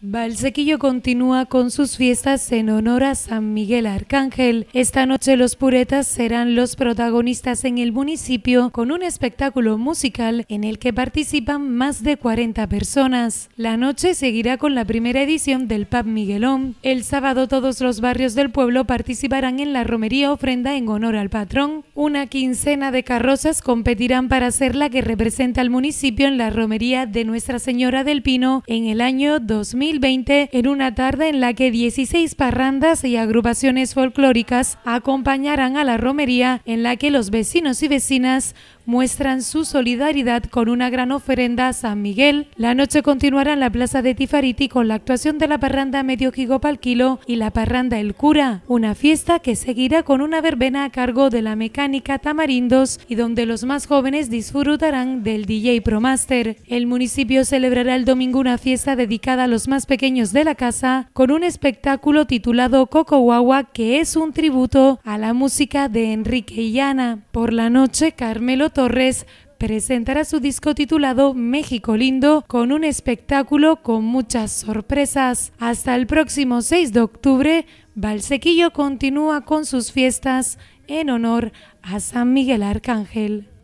Valsequillo continúa con sus fiestas en honor a San Miguel Arcángel. Esta noche los puretas serán los protagonistas en el municipio con un espectáculo musical en el que participan más de 40 personas. La noche seguirá con la primera edición del Pub Miguelón. El sábado todos los barrios del pueblo participarán en la romería ofrenda en honor al patrón. Una quincena de carrozas competirán para ser la que representa al municipio en la romería de Nuestra Señora del Pino en el año 2000 en una tarde en la que 16 parrandas y agrupaciones folclóricas acompañarán a la romería en la que los vecinos y vecinas muestran su solidaridad con una gran ofrenda a San Miguel. La noche continuará en la plaza de Tifariti con la actuación de la parranda Medio Gigopalquilo y la parranda El Cura, una fiesta que seguirá con una verbena a cargo de la mecánica Tamarindos y donde los más jóvenes disfrutarán del DJ Promaster. El municipio celebrará el domingo una fiesta dedicada a los más pequeños de la casa con un espectáculo titulado Coco Guagua que es un tributo a la música de Enrique Ana. Por la noche, Carmelo Torres presentará su disco titulado México Lindo con un espectáculo con muchas sorpresas. Hasta el próximo 6 de octubre, Valsequillo continúa con sus fiestas en honor a San Miguel Arcángel.